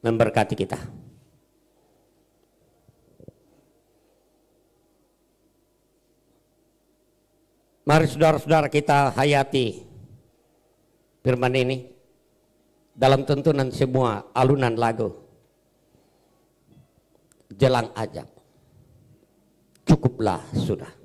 memberkati kita. Mari saudara-saudara kita hayati firman ini dalam tuntunan semua alunan lagu. Jelang ajak. Cukuplah sudah.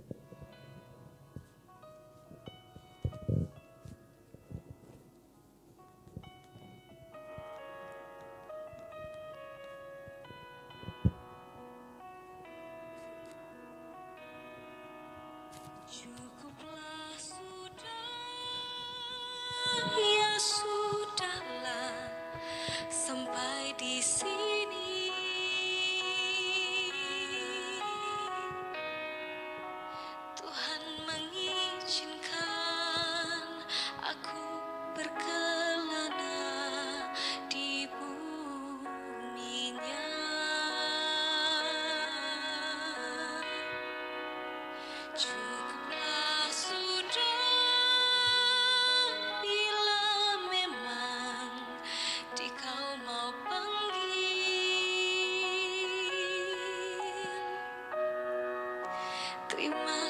Remind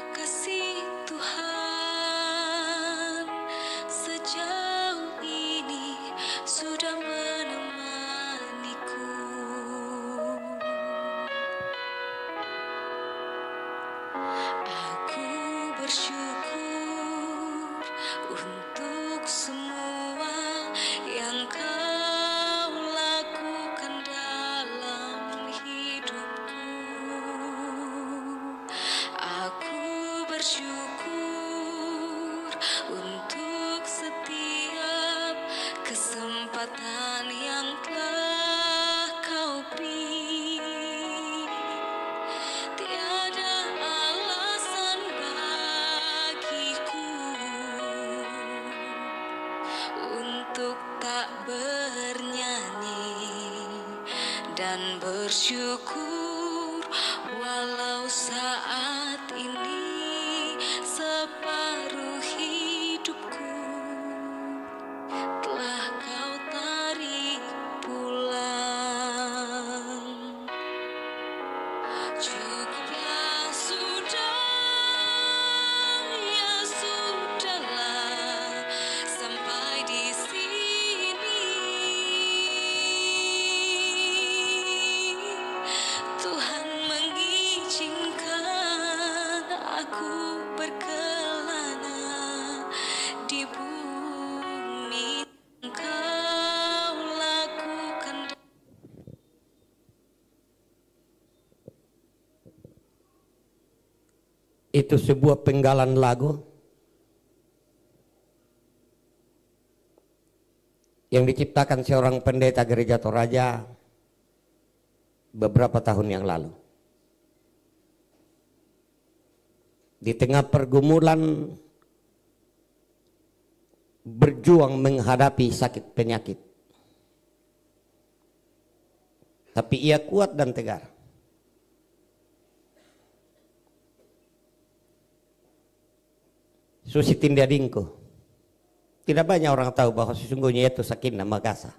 untuk setiap kesempatan yang telah kau pilih. Tiada alasan bagiku untuk tak bernyanyi dan bersyukur. true. itu sebuah penggalan lagu yang diciptakan seorang pendeta gereja Toraja beberapa tahun yang lalu. Di tengah pergumulan berjuang menghadapi sakit penyakit. Tapi ia kuat dan tegar. Susi Tindadingko. Tidak banyak orang tahu bahwa sesungguhnya itu sakit nama kasar,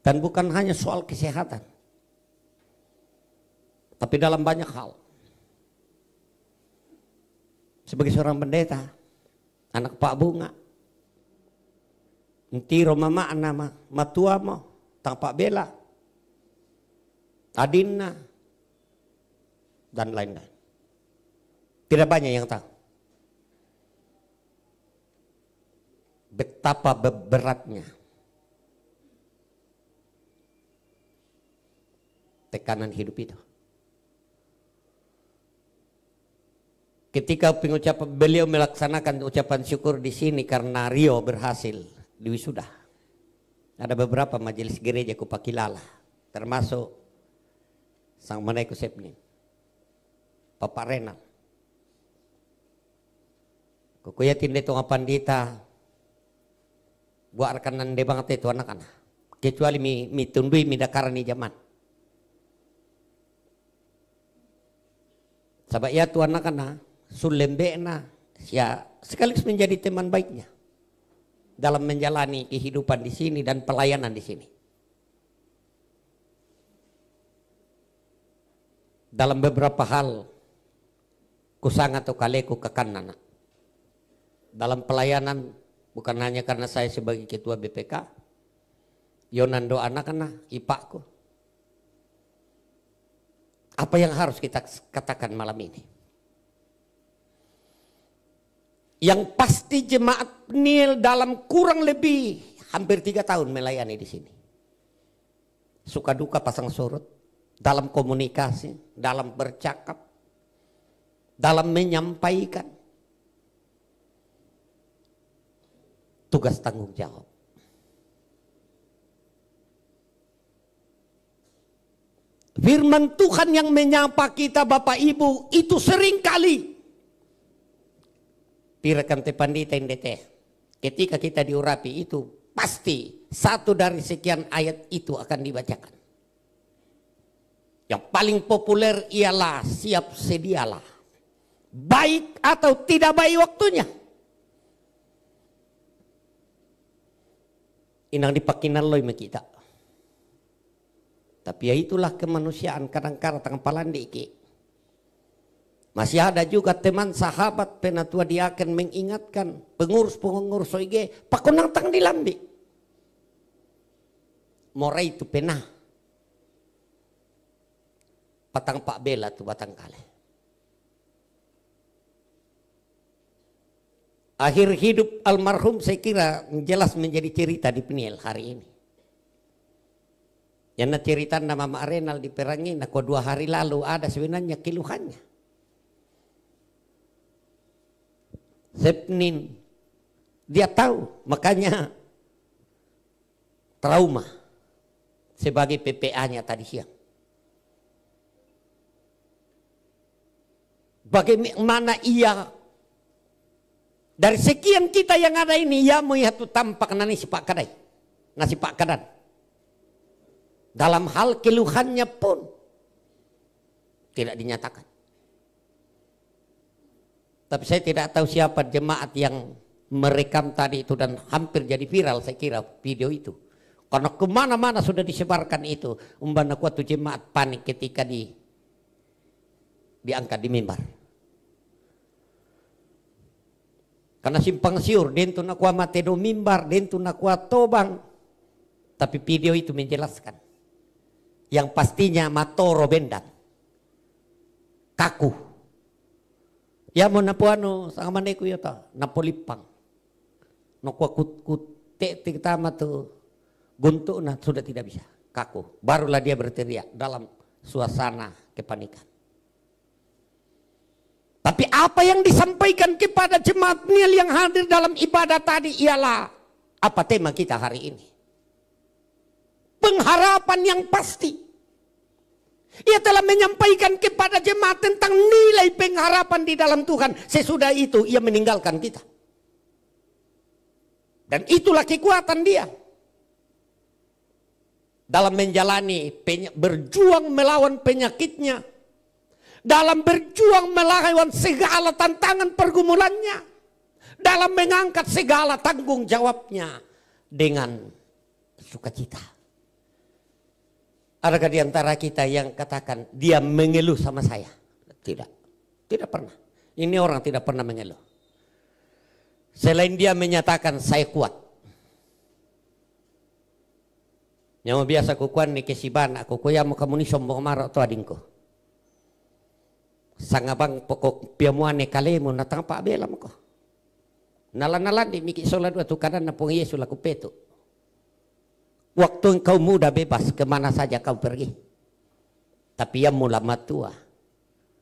Dan bukan hanya soal kesehatan. Tapi dalam banyak hal. Sebagai seorang pendeta, anak Pak Bunga, nanti Roma nama matua mo tampak bela adina dan lain-lain. Tidak banyak yang tahu. betapa beratnya tekanan hidup itu. Ketika pengucapan beliau melaksanakan ucapan syukur di sini karena Rio berhasil di wisuda. Ada beberapa majelis gereja Kupakilala termasuk Sang Menaiku Sepni, Papa Renal, Kukuyatin Tinde Tunga Pandita, gua akan de banget itu anak-anak. Kecuali mi mi tundui mi dakarani zaman. Sebab ya tuan anak-anak sulembe na ya sekaligus menjadi teman baiknya dalam menjalani kehidupan di sini dan pelayanan di sini. Dalam beberapa hal kusang atau kaleku ke kanan. Dalam pelayanan Bukan hanya karena saya sebagai ketua BPK, Yonando anak kena ipakku. Apa yang harus kita katakan malam ini? Yang pasti jemaat Nil dalam kurang lebih hampir tiga tahun melayani di sini. Suka duka pasang surut, dalam komunikasi, dalam bercakap, dalam menyampaikan, tugas tanggung jawab. Firman Tuhan yang menyapa kita Bapak Ibu itu sering kali. Pirakan tepandi tendete. Ketika kita diurapi itu pasti satu dari sekian ayat itu akan dibacakan. Yang paling populer ialah siap sedialah. Baik atau tidak baik waktunya. Inang dipakinaloi me kita. Tapi ya itulah kemanusiaan kadang-kadang tangan palandi Masih ada juga teman sahabat penatua dia akan mengingatkan pengurus-pengurus soige pakunang tang dilambi. Morai itu penah. Patang pak bela tu batang kalah. Akhir hidup almarhum saya kira jelas menjadi cerita di Peniel hari ini. Yang cerita nama Mak Renal diperangi, nah dua hari lalu ada sebenarnya keluhannya. Sepnin, dia tahu, makanya trauma sebagai PPA-nya tadi siang. Bagaimana ia dari sekian kita yang ada ini, ya mau itu ya tampak nani si Pak Kadai. Nasi Pak Kadan. Dalam hal keluhannya pun tidak dinyatakan. Tapi saya tidak tahu siapa jemaat yang merekam tadi itu dan hampir jadi viral saya kira video itu. Karena kemana-mana sudah disebarkan itu. Umbana kuat jemaat panik ketika di diangkat di mimbar. Karena simpang siur, nakua mate do mimbar, dentu nakua tobang. Tapi video itu menjelaskan. Yang pastinya matoro bendat. Kaku. Ya mo napuano, sama neku ya ta, napolipang. nakua kut kut te tama tuh guntuk sudah tidak bisa kaku barulah dia berteriak dalam suasana kepanikan tapi apa yang disampaikan kepada jemaat nil yang hadir dalam ibadah tadi ialah apa tema kita hari ini? Pengharapan yang pasti. Ia telah menyampaikan kepada jemaat tentang nilai pengharapan di dalam Tuhan. Sesudah itu ia meninggalkan kita. Dan itulah kekuatan dia. Dalam menjalani berjuang melawan penyakitnya dalam berjuang melawan segala tantangan pergumulannya, dalam mengangkat segala tanggung jawabnya dengan sukacita. Adakah di antara kita yang katakan dia mengeluh sama saya? Tidak. Tidak pernah. Ini orang tidak pernah mengeluh. Selain dia menyatakan saya kuat. Yang biasa kukuan ni kesiban aku mau kamu ni sombong marok tu adingku sangabang pokok piamuane kalemu natang pa belam ko. Nalan-nalan di miki sola dua tu kanan napung Yesus laku petu. Waktu engkau muda bebas kemana saja kau pergi. Tapi yang mula matua.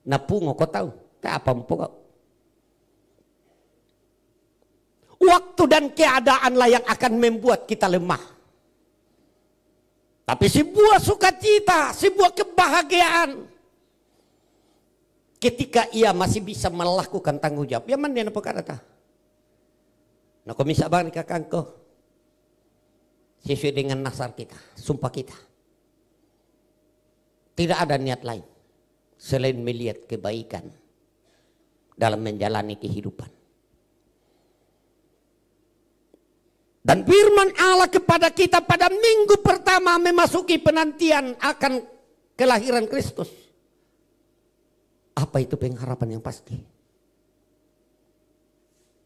Napungo kau tahu. Tak apa mpo kau. Waktu dan keadaanlah yang akan membuat kita lemah. Tapi sebuah sukacita, sebuah kebahagiaan, ketika ia masih bisa melakukan tanggung jawab ya mana apa kata nah kau bisa bang kakangku sesuai dengan nasar kita sumpah kita tidak ada niat lain selain melihat kebaikan dalam menjalani kehidupan Dan firman Allah kepada kita pada minggu pertama memasuki penantian akan kelahiran Kristus. Apa itu pengharapan yang pasti?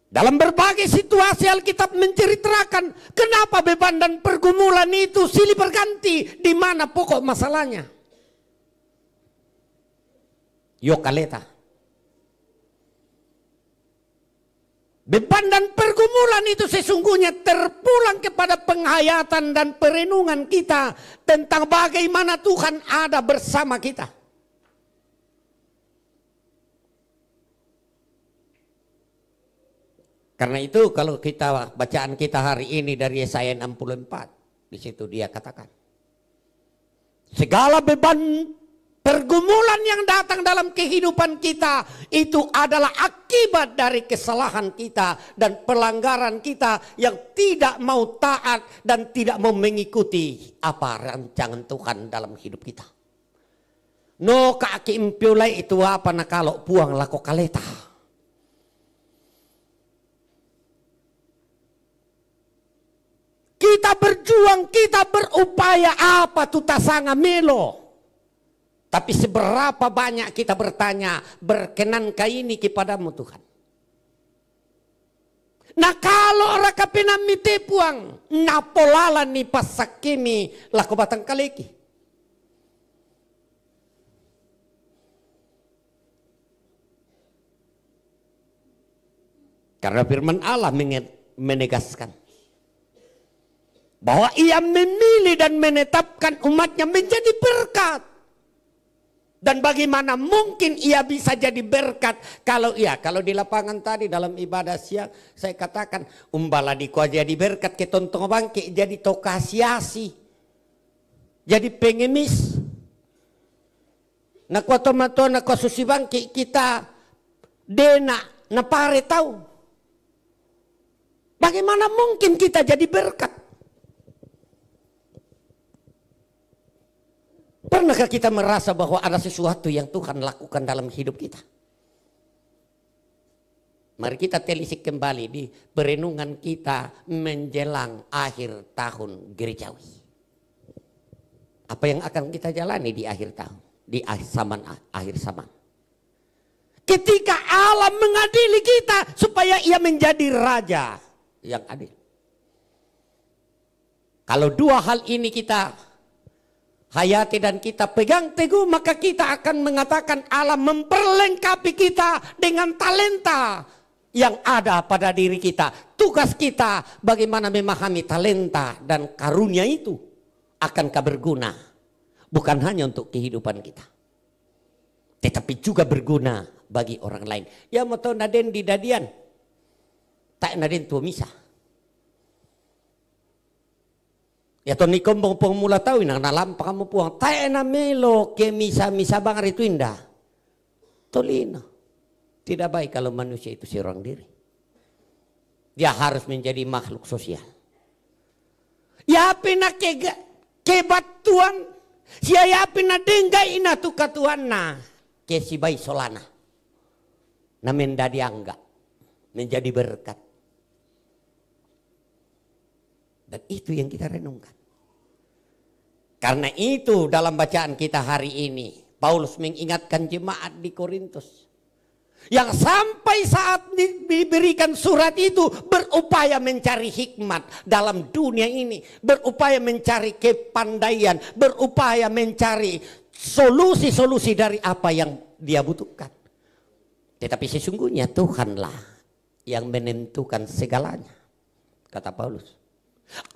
Dalam berbagai situasi Alkitab menceritakan kenapa beban dan pergumulan itu silih berganti di mana pokok masalahnya. Yokaleta. Beban dan pergumulan itu sesungguhnya terpulang kepada penghayatan dan perenungan kita tentang bagaimana Tuhan ada bersama kita. Karena itu kalau kita bacaan kita hari ini dari Yesaya 64, di situ dia katakan, segala beban pergumulan yang datang dalam kehidupan kita itu adalah akibat dari kesalahan kita dan pelanggaran kita yang tidak mau taat dan tidak mau mengikuti apa rancangan Tuhan dalam hidup kita. No kaki impiulai itu apa nak kalau buang lako kaleta. Kita berjuang, kita berupaya apa tuh tasanga melo. Tapi seberapa banyak kita bertanya, berkenankah ini kepadamu Tuhan? Nah kalau raka penami tepuang, napolala ni pasakimi laku batang kaleki. Karena firman Allah menegaskan bahwa ia memilih dan menetapkan umatnya menjadi berkat. Dan bagaimana mungkin ia bisa jadi berkat kalau iya kalau di lapangan tadi dalam ibadah siang saya katakan umbala di jadi berkat ke tontong bangke jadi tokasiasi jadi pengemis nak kuah mato nak kuah susi bangke kita dena napare tahu bagaimana mungkin kita jadi berkat Pernahkah kita merasa bahwa ada sesuatu yang Tuhan lakukan dalam hidup kita? Mari kita telisik kembali di perenungan kita menjelang akhir tahun gerejawi. Apa yang akan kita jalani di akhir tahun, di akhir zaman, akhir zaman. Ketika Allah mengadili kita supaya ia menjadi raja yang adil. Kalau dua hal ini kita hayati dan kita pegang teguh maka kita akan mengatakan Allah memperlengkapi kita dengan talenta yang ada pada diri kita. Tugas kita bagaimana memahami talenta dan karunia itu akan berguna. Bukan hanya untuk kehidupan kita. Tetapi juga berguna bagi orang lain. Ya mau tahu Naden di Dadian. Tak Naden tua misah. Yato ni kompong pong mula tau inang lampa kamu puang. Tae na melo ke misa misa bangar itu indah. Tolino. Tidak baik kalau manusia itu seorang diri. Dia harus menjadi makhluk sosial. Ya pina ke kebatuan. Sia ya, ya pina dengga ina tu katuan na. Ke si bayi solana. Namenda diangga. Menjadi berkat. Dan itu yang kita renungkan. Karena itu dalam bacaan kita hari ini, Paulus mengingatkan jemaat di Korintus. Yang sampai saat diberikan surat itu berupaya mencari hikmat dalam dunia ini. Berupaya mencari kepandaian, berupaya mencari solusi-solusi dari apa yang dia butuhkan. Tetapi sesungguhnya Tuhanlah yang menentukan segalanya, kata Paulus.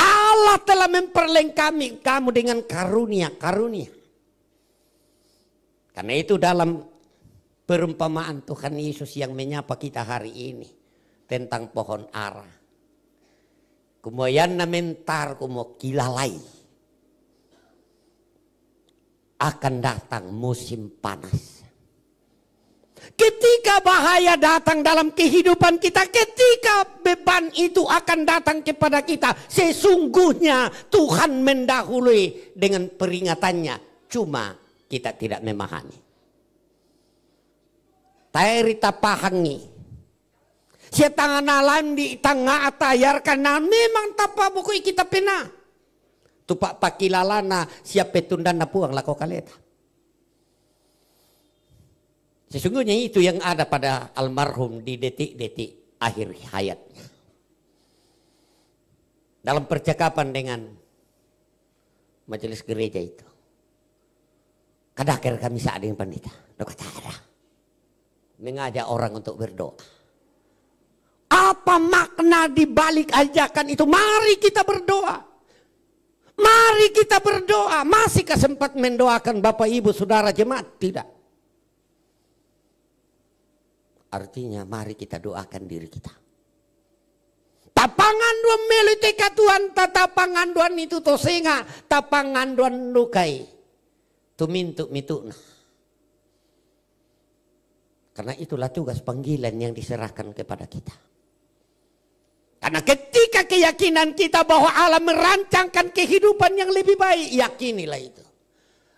Allah telah memperlengkapi kamu dengan karunia-karunia. Karena itu dalam perumpamaan Tuhan Yesus yang menyapa kita hari ini tentang pohon ara. Kumoyan mentar kumo kilalai. Akan datang musim panas ketika bahaya datang dalam kehidupan kita, ketika beban itu akan datang kepada kita, sesungguhnya Tuhan mendahului dengan peringatannya. Cuma kita tidak memahami. Tairita pahangi. Sitangan alam di tengah atayar karena memang tapa buku kita pernah. Tupak pakilalana siap petunda napuang lako kaleta. Sesungguhnya itu yang ada pada almarhum di detik-detik akhir hayatnya. Dalam percakapan dengan majelis gereja itu. Kadakir kami saat dengan pendeta. Dokacara. Mengajak orang untuk berdoa. Apa makna di balik ajakan itu? Mari kita berdoa. Mari kita berdoa. Masihkah sempat mendoakan Bapak Ibu Saudara jemaat? Tidak. Artinya mari kita doakan diri kita. Tapangan dua melitika Tuhan, tatapangan dua itu to singa, tapangan duan lukai. Tumintuk mituna. Karena itulah tugas panggilan yang diserahkan kepada kita. Karena ketika keyakinan kita bahwa Allah merancangkan kehidupan yang lebih baik, yakinilah itu.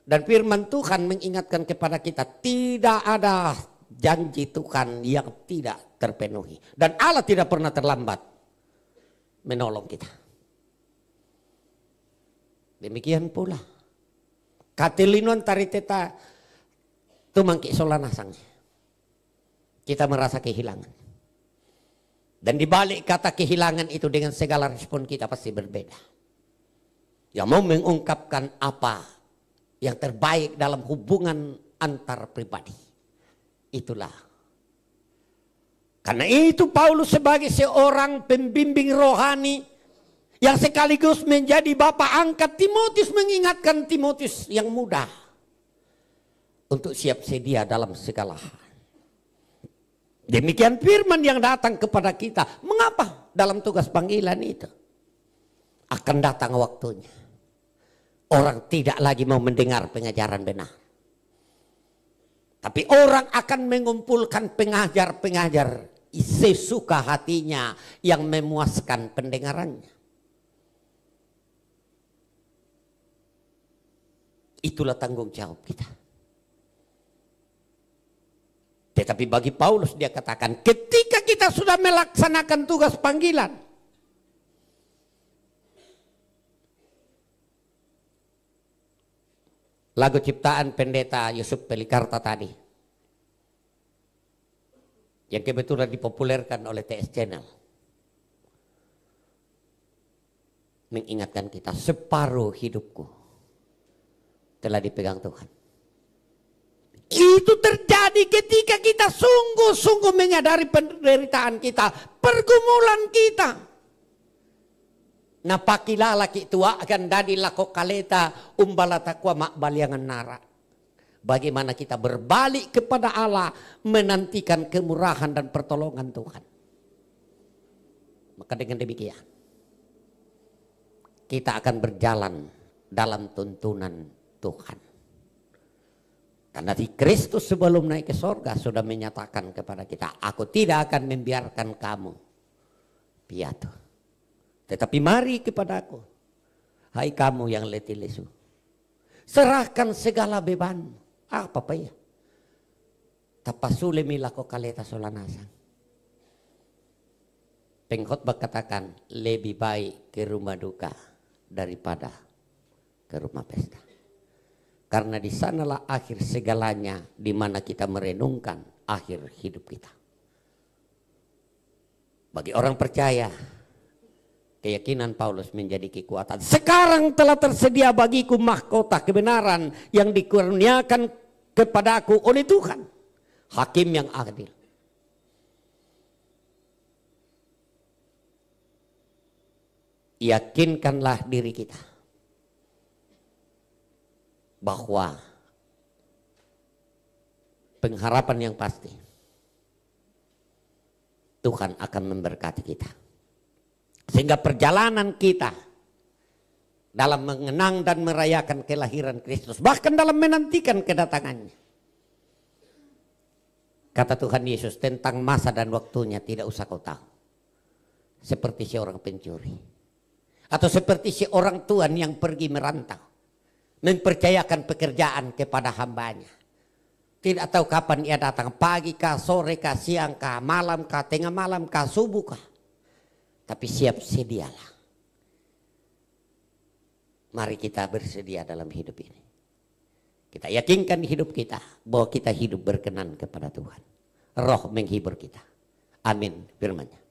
Dan firman Tuhan mengingatkan kepada kita, tidak ada janji Tuhan yang tidak terpenuhi. Dan Allah tidak pernah terlambat menolong kita. Demikian pula. Katilinuan tariteta tumangki solana sang. Kita merasa kehilangan. Dan dibalik kata kehilangan itu dengan segala respon kita pasti berbeda. Yang mau mengungkapkan apa yang terbaik dalam hubungan antar pribadi itulah. Karena itu Paulus sebagai seorang pembimbing rohani yang sekaligus menjadi bapak angkat Timotius mengingatkan Timotius yang muda untuk siap sedia dalam segala hal. Demikian firman yang datang kepada kita. Mengapa dalam tugas panggilan itu? Akan datang waktunya. Orang tidak lagi mau mendengar pengajaran benar. Tapi orang akan mengumpulkan pengajar-pengajar isi suka hatinya yang memuaskan pendengarannya. Itulah tanggung jawab kita. Tetapi bagi Paulus dia katakan ketika kita sudah melaksanakan tugas panggilan. lagu ciptaan pendeta Yusuf Pelikarta tadi yang kebetulan dipopulerkan oleh TS Channel mengingatkan kita separuh hidupku telah dipegang Tuhan itu terjadi ketika kita sungguh-sungguh menyadari penderitaan kita pergumulan kita napakilala ki tua ganda lako kaleta umbala takwa makbaliangan nara. Bagaimana kita berbalik kepada Allah menantikan kemurahan dan pertolongan Tuhan. Maka dengan demikian kita akan berjalan dalam tuntunan Tuhan. Karena di Kristus sebelum naik ke sorga sudah menyatakan kepada kita, aku tidak akan membiarkan kamu piatu. Tetapi mari kepada aku, Hai kamu yang letih lesu. Serahkan segala beban. Apa apa ya? Tapasule milako kaleta solanasang. Pengkhotbah katakan lebih baik ke rumah duka daripada ke rumah pesta. Karena di sanalah akhir segalanya di mana kita merenungkan akhir hidup kita. Bagi orang percaya, Keyakinan Paulus menjadi kekuatan. Sekarang telah tersedia bagiku mahkota kebenaran yang dikurniakan kepada aku oleh Tuhan. Hakim yang adil. Yakinkanlah diri kita. Bahwa pengharapan yang pasti. Tuhan akan memberkati kita. Sehingga perjalanan kita dalam mengenang dan merayakan kelahiran Kristus, bahkan dalam menantikan kedatangannya. Kata Tuhan Yesus tentang masa dan waktunya tidak usah kau tahu. Seperti si orang pencuri. Atau seperti si orang Tuhan yang pergi merantau. Mempercayakan pekerjaan kepada hambanya. Tidak tahu kapan ia datang, pagi kah, sore kah, siang kah, malam kah, tengah malam kah, subuh kah tapi siap sedialah. Mari kita bersedia dalam hidup ini. Kita yakinkan hidup kita bahwa kita hidup berkenan kepada Tuhan. Roh menghibur kita. Amin firmannya.